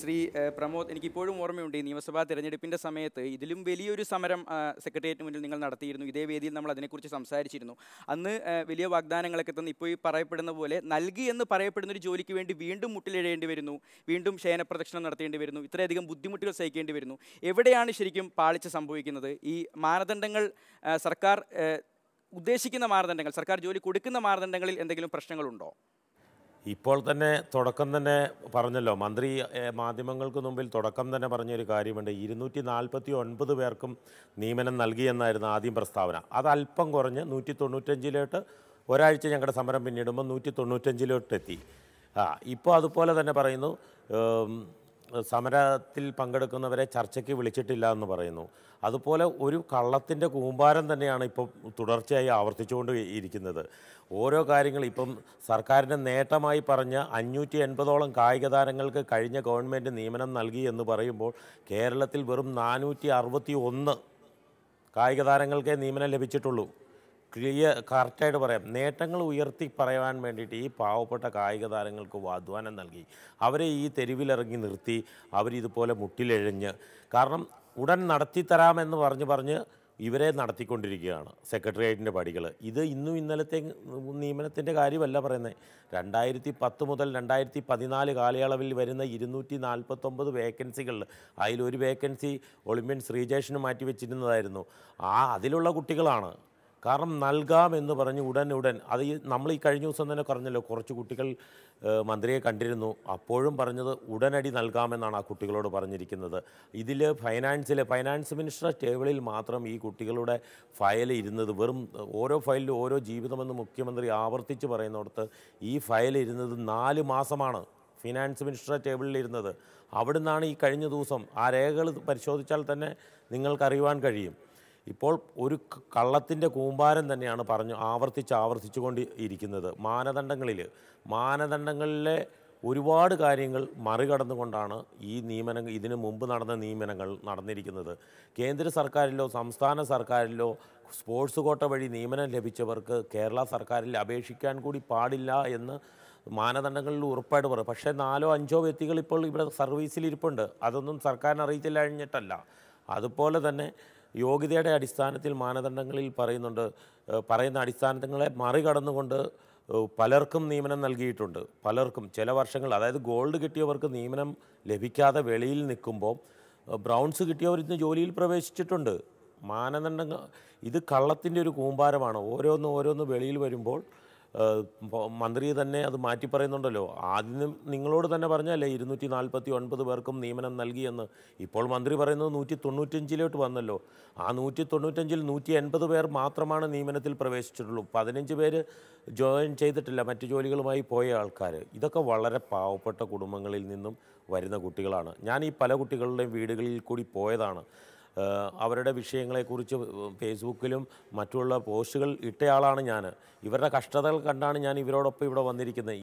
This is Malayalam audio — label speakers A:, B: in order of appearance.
A: ശ്രീ പ്രമോദ് എനിക്കിപ്പോഴും ഓർമ്മയുണ്ട് ഈ നിയമസഭാ തെരഞ്ഞെടുപ്പിൻ്റെ സമയത്ത് ഇതിലും വലിയൊരു സമരം സെക്രട്ടേറിയറ്റിന് മുന്നിൽ നിങ്ങൾ നടത്തിയിരുന്നു ഇതേ വേദിയിൽ നമ്മൾ അതിനെക്കുറിച്ച് സംസാരിച്ചിരുന്നു അന്ന് വലിയ വാഗ്ദാനങ്ങളൊക്കെ തന്നെ ഇപ്പോൾ ഈ പറയപ്പെടുന്ന പോലെ നൽകി എന്ന് പറയപ്പെടുന്ന ഒരു ജോലിക്ക് വേണ്ടി വീണ്ടും മുട്ടിലിഴേണ്ടി വരുന്നു വീണ്ടും ശയനപ്രദക്ഷിണം നടത്തേണ്ടി വരുന്നു ഇത്രയധികം ബുദ്ധിമുട്ടുകൾ സഹിക്കേണ്ടി വരുന്നു എവിടെയാണ് ശരിക്കും പാളിച്ച സംഭവിക്കുന്നത് ഈ മാനദണ്ഡങ്ങൾ സർക്കാർ ഉദ്ദേശിക്കുന്ന മാനദണ്ഡങ്ങൾ സർക്കാർ ജോലി കൊടുക്കുന്ന മാനദണ്ഡങ്ങളിൽ എന്തെങ്കിലും പ്രശ്നങ്ങളുണ്ടോ
B: ഇപ്പോൾ തന്നെ തുടക്കം തന്നെ പറഞ്ഞല്ലോ മന്ത്രി മാധ്യമങ്ങൾക്ക് മുമ്പിൽ തുടക്കം തന്നെ പറഞ്ഞൊരു കാര്യമുണ്ട് ഇരുന്നൂറ്റി നാൽപ്പത്തി ഒൻപത് പേർക്കും നിയമനം നൽകിയെന്നായിരുന്നു ആദ്യം പ്രസ്താവന അത് അല്പം കുറഞ്ഞ് നൂറ്റി തൊണ്ണൂറ്റഞ്ചിലോട്ട് ഒരാഴ്ച ഞങ്ങളുടെ സമരം പിന്നിടുമ്പോൾ നൂറ്റി തൊണ്ണൂറ്റഞ്ചിലോട്ടെത്തി ആ ഇപ്പോൾ അതുപോലെ തന്നെ പറയുന്നു സമരത്തിൽ പങ്കെടുക്കുന്നവരെ ചർച്ചയ്ക്ക് വിളിച്ചിട്ടില്ല എന്ന് പറയുന്നു അതുപോലെ ഒരു കള്ളത്തിൻ്റെ കൂമ്പാരം തന്നെയാണ് ഇപ്പോൾ തുടർച്ചയായി ആവർത്തിച്ചുകൊണ്ട് ഇരിക്കുന്നത് ഓരോ കാര്യങ്ങൾ ഇപ്പം സർക്കാരിൻ്റെ നേട്ടമായി പറഞ്ഞ അഞ്ഞൂറ്റി എൺപതോളം കായിക താരങ്ങൾക്ക് കഴിഞ്ഞ ഗവൺമെൻറ് നിയമനം നൽകി എന്ന് പറയുമ്പോൾ കേരളത്തിൽ വെറും നാനൂറ്റി അറുപത്തി ഒന്ന് കായിക താരങ്ങൾക്കേ നിയമനം ലഭിച്ചിട്ടുള്ളൂ ക്ലിയർ കറക്റ്റായിട്ട് പറയാം നേട്ടങ്ങൾ ഉയർത്തി പറയാൻ വേണ്ടിയിട്ട് ഈ പാവപ്പെട്ട കായിക താരങ്ങൾക്ക് വാഗ്വാനം നൽകി അവരെ ഈ തെരുവിലിറങ്ങി നിർത്തി അവരിതുപോലെ മുട്ടിലെഴിഞ്ഞ് കാരണം ഉടൻ നടത്തിത്തരാമെന്ന് പറഞ്ഞ് പറഞ്ഞ് ഇവരെ നടത്തിക്കൊണ്ടിരിക്കുകയാണ് സെക്രട്ടേറിയറ്റിൻ്റെ പടികൾ ഇത് ഇന്നും ഇന്നലത്തെ നിയമനത്തിൻ്റെ കാര്യമല്ല പറയുന്നത് രണ്ടായിരത്തി പത്ത് മുതൽ രണ്ടായിരത്തി പതിനാല് കാലയളവിൽ വരുന്ന ഇരുന്നൂറ്റി നാൽപ്പത്തൊമ്പത് വേക്കൻസികളിൽ അതിലൊരു വേക്കൻസി ഒളിമ്പ്യൻ മാറ്റി മാറ്റിവെച്ചിരുന്നതായിരുന്നു ആ അതിലുള്ള കുട്ടികളാണ് കാരണം നൽകാം എന്ന് പറഞ്ഞ് ഉടൻ ഉടൻ അത് ഈ നമ്മൾ ഈ കഴിഞ്ഞ ദിവസം തന്നെ പറഞ്ഞല്ലോ കുറച്ച് കുട്ടികൾ മന്ത്രിയെ കണ്ടിരുന്നു അപ്പോഴും പറഞ്ഞത് ഉടനടി നൽകാമെന്നാണ് ആ കുട്ടികളോട് പറഞ്ഞിരിക്കുന്നത് ഇതിൽ ഫൈനാൻസിലെ ഫൈനാൻസ് മിനിസ്റ്റർ ടേബിളിൽ മാത്രം ഈ കുട്ടികളുടെ ഫയൽ ഇരുന്നത് വെറും ഓരോ ഫയലിലും ഓരോ ജീവിതമെന്ന് മുഖ്യമന്ത്രി ആവർത്തിച്ച് പറയുന്നിടത്ത് ഈ ഫയൽ ഇരുന്നത് നാല് മാസമാണ് ഫിനാൻസ് മിനിസ്റ്റർ ടേബിളിൽ ഇരുന്നത് അവിടുന്നാണ് ഈ കഴിഞ്ഞ ദിവസം ആ രേഖകൾ പരിശോധിച്ചാൽ തന്നെ നിങ്ങൾക്കറിയുവാൻ കഴിയും ഇപ്പോൾ ഒരു കള്ളത്തിൻ്റെ കൂമ്പാരം തന്നെയാണ് പറഞ്ഞു ആവർത്തിച്ച് ആവർത്തിച്ചു കൊണ്ട് ഇരിക്കുന്നത് മാനദണ്ഡങ്ങളിൽ മാനദണ്ഡങ്ങളിലെ ഒരുപാട് കാര്യങ്ങൾ മറികടന്നുകൊണ്ടാണ് ഈ നിയമനം ഇതിനു മുമ്പ് നടന്ന നിയമനങ്ങൾ നടന്നിരിക്കുന്നത് കേന്ദ്ര സർക്കാരിലോ സംസ്ഥാന സർക്കാരിലോ സ്പോർട്സ് കോട്ട വഴി നിയമനം ലഭിച്ചവർക്ക് കേരള സർക്കാരിൽ അപേക്ഷിക്കാൻ കൂടി പാടില്ല എന്ന് മാനദണ്ഡങ്ങളിൽ ഉറപ്പായിട്ട് പറയും പക്ഷേ നാലോ അഞ്ചോ വ്യക്തികൾ ഇപ്പോൾ ഇവിടെ സർവീസിൽ ഇരിപ്പുണ്ട് അതൊന്നും സർക്കാരിനെ അറിയിച്ചില്ല കഴിഞ്ഞിട്ടല്ല അതുപോലെ തന്നെ യോഗ്യതയുടെ അടിസ്ഥാനത്തിൽ മാനദണ്ഡങ്ങളിൽ പറയുന്നുണ്ട് പറയുന്ന അടിസ്ഥാനങ്ങളെ മറികടന്നുകൊണ്ട് പലർക്കും നിയമനം നൽകിയിട്ടുണ്ട് പലർക്കും ചില വർഷങ്ങൾ അതായത് ഗോൾഡ് കിട്ടിയവർക്ക് നിയമനം ലഭിക്കാതെ വെളിയിൽ നിൽക്കുമ്പോൾ ബ്രൗൺസ് കിട്ടിയവർ ഇന്ന് ജോലിയിൽ പ്രവേശിച്ചിട്ടുണ്ട് മാനദണ്ഡങ്ങൾ ഇത് കള്ളത്തിൻ്റെ ഒരു കൂമ്പാരമാണ് ഓരോന്ന് ഓരോന്ന് വെളിയിൽ വരുമ്പോൾ മന്ത്രി തന്നെ അത് മാറ്റി പറയുന്നുണ്ടല്ലോ ആദ്യം നിങ്ങളോട് തന്നെ പറഞ്ഞല്ലേ ഇരുന്നൂറ്റി നാൽപ്പത്തി ഒൻപത് പേർക്കും നിയമനം നൽകിയെന്ന് ഇപ്പോൾ മന്ത്രി പറയുന്നത് നൂറ്റി തൊണ്ണൂറ്റഞ്ചിലോട്ട് വന്നല്ലോ ആ നൂറ്റി തൊണ്ണൂറ്റഞ്ചിൽ നൂറ്റി എൺപത് പേർ മാത്രമാണ് നിയമനത്തിൽ പ്രവേശിച്ചിട്ടുള്ളൂ പതിനഞ്ച് പേര് ജോയിൻ ചെയ്തിട്ടില്ല മറ്റു ജോലികളുമായി പോയ ആൾക്കാർ ഇതൊക്കെ വളരെ പാവപ്പെട്ട കുടുംബങ്ങളിൽ നിന്നും വരുന്ന കുട്ടികളാണ് ഞാൻ ഈ പല കുട്ടികളുടെയും വീടുകളിൽ കൂടി പോയതാണ് അവരുടെ വിഷയങ്ങളെക്കുറിച്ച് ഫേസ്ബുക്കിലും മറ്റുള്ള പോസ്റ്റുകൾ ഇട്ടയാളാണ് ഞാൻ ഇവരുടെ കഷ്ടതകൾ കണ്ടാണ് ഞാൻ ഇവരോടൊപ്പം ഇവിടെ വന്നിരിക്കുന്നത്